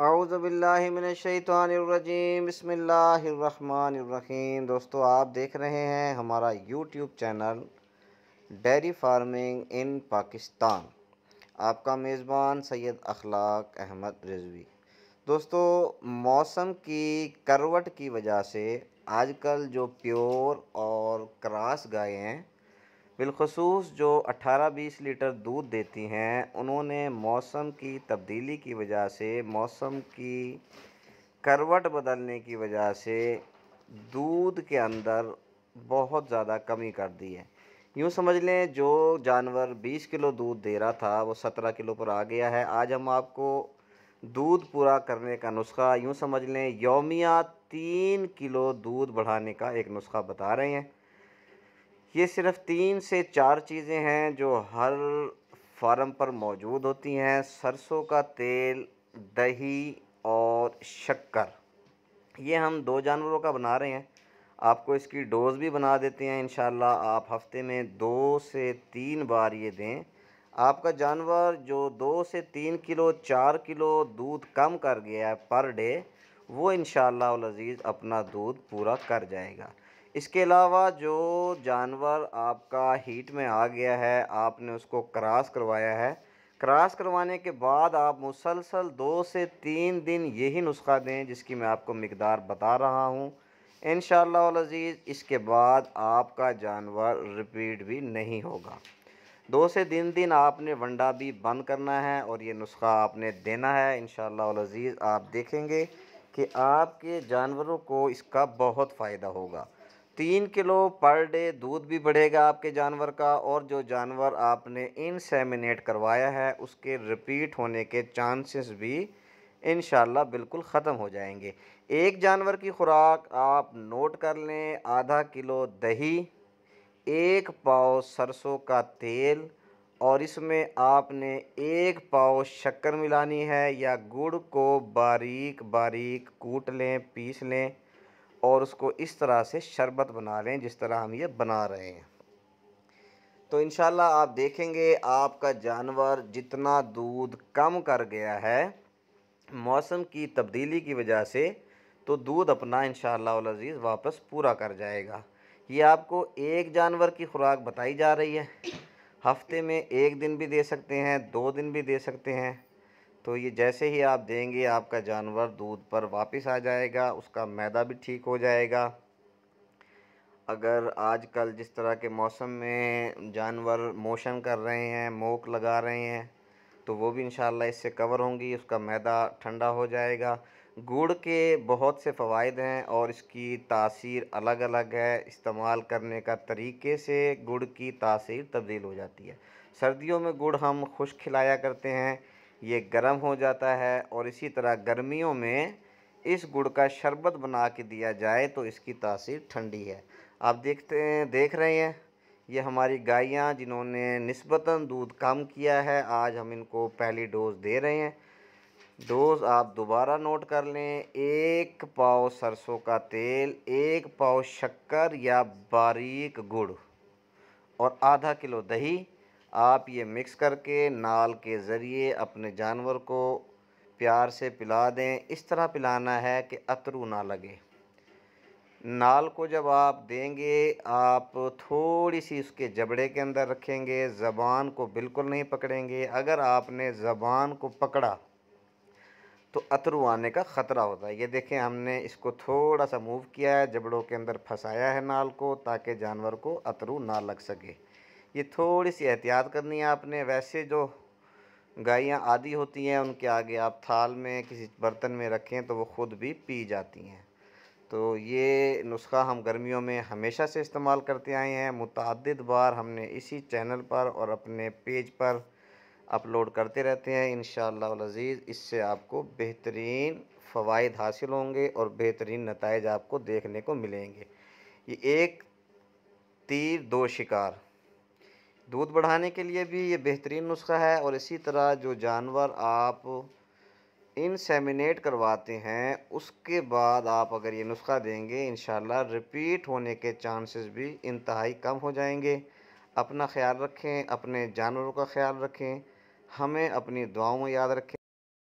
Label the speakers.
Speaker 1: आउज़बिल्लिमिनशैतरजीम बसमीम दोस्तों आप देख रहे हैं हमारा YouTube channel dairy farming in Pakistan आपका मेज़बान सैयद अखलाक अहमद रिजवी दोस्तों मौसम की करवट की वजह से आजकल जो प्योर और क्रास गायें हैं बिलखसूस जो 18-20 लीटर दूध देती हैं उन्होंने मौसम की तब्दीली की वजह से मौसम की करवट बदलने की वजह से दूध के अंदर बहुत ज़्यादा कमी कर दी है यूँ समझ लें जो जानवर 20 किलो दूध दे रहा था वो 17 किलो पर आ गया है आज हम आपको दूध पूरा करने का नुस्खा यूँ समझ लें योमिया तीन किलो दूध बढ़ाने का एक नुस्खा बता रहे हैं ये सिर्फ तीन से चार चीज़ें हैं जो हर फार्म पर मौजूद होती हैं सरसों का तेल दही और शक्कर ये हम दो जानवरों का बना रहे हैं आपको इसकी डोज़ भी बना देते हैं इन आप हफ्ते में दो से तीन बार ये दें आपका जानवर जो दो से तीन किलो चार किलो दूध कम कर गया है पर डे वो इन अज़ीज़ अपना दूध पूरा कर जाएगा इसके अलावा जो जानवर आपका हीट में आ गया है आपने उसको क्रॉस करवाया है क्रॉस करवाने के बाद आप मुसलसल दो से तीन दिन यही नुस्खा दें जिसकी मैं आपको मकदार बता रहा हूँ इन शजीज़ इसके बाद आपका जानवर रिपीट भी नहीं होगा दो से तीन दिन, दिन आपने वंडा भी बंद करना है और ये नुस्खा आपने देना है इन शजीज़ आप देखेंगे कि आपके जानवरों को इसका बहुत फ़ायदा होगा तीन किलो पर डे दूध भी बढ़ेगा आपके जानवर का और जो जानवर आपने इनसेमिनेट करवाया है उसके रिपीट होने के चांसेस भी इन बिल्कुल ख़त्म हो जाएंगे एक जानवर की खुराक आप नोट कर लें आधा किलो दही एक पाव सरसों का तेल और इसमें आपने एक पाव शक्कर मिलानी है या गुड़ को बारीक बारीक कूट लें पीस लें और उसको इस तरह से शरबत बना लें जिस तरह हम ये बना रहे हैं तो इन आप देखेंगे आपका जानवर जितना दूध कम कर गया है मौसम की तब्दीली की वजह से तो दूध अपना इन शज़ीज़ वापस पूरा कर जाएगा ये आपको एक जानवर की खुराक बताई जा रही है हफ्ते में एक दिन भी दे सकते हैं दो दिन भी दे सकते हैं तो ये जैसे ही आप देंगे आपका जानवर दूध पर वापस आ जाएगा उसका मैदा भी ठीक हो जाएगा अगर आजकल जिस तरह के मौसम में जानवर मोशन कर रहे हैं मोक लगा रहे हैं तो वो भी इन इससे कवर होंगी उसका मैदा ठंडा हो जाएगा गुड़ के बहुत से फ़वाद हैं और इसकी तासीर अलग अलग है इस्तेमाल करने का तरीके से गुड़ की तासीर तब्दील हो जाती है सर्दियों में गुड़ हम खुश खिलाया करते हैं ये गर्म हो जाता है और इसी तरह गर्मियों में इस गुड़ का शरबत बना के दिया जाए तो इसकी तासीर ठंडी है आप देखते हैं देख रहे हैं ये हमारी गायें जिन्होंने नस्बता दूध कम किया है आज हम इनको पहली डोज दे रहे हैं डोज आप दोबारा नोट कर लें एक पाव सरसों का तेल एक पाव शक्कर या बारीक गुड़ और आधा किलो दही आप ये मिक्स करके नाल के ज़रिए अपने जानवर को प्यार से पिला दें इस तरह पिलाना है कि अतरू ना लगे नाल को जब आप देंगे आप थोड़ी सी उसके जबड़े के अंदर रखेंगे ज़बान को बिल्कुल नहीं पकड़ेंगे अगर आपने ज़बान को पकड़ा तो अतरू आने का ख़तरा होता है ये देखें हमने इसको थोड़ा सा मूव किया है जबड़ों के अंदर फंसाया है नाल को ताकि जानवर को अतरू ना लग सके ये थोड़ी सी एहतियात करनी है आपने वैसे जो गायें आदि होती हैं उनके आगे आप थाल में किसी बर्तन में रखें तो वो ख़ुद भी पी जाती हैं तो ये नुस्खा हम गर्मियों में हमेशा से इस्तेमाल करते आए हैं मुतद बार हमने इसी चैनल पर और अपने पेज पर अपलोड करते रहते हैं इन शजीज़ इससे आपको बेहतरीन फ़वाद हासिल होंगे और बेहतरीन नतज आपको देखने को मिलेंगे ये एक तीर दो शिकार दूध बढ़ाने के लिए भी ये बेहतरीन नुस्खा है और इसी तरह जो जानवर आप इनसेमिनेट करवाते हैं उसके बाद आप अगर ये नुस्खा देंगे इन रिपीट होने के चांसेस भी इंतहाई कम हो जाएंगे अपना ख्याल रखें अपने जानवरों का ख्याल रखें हमें अपनी दुआओं में याद रखें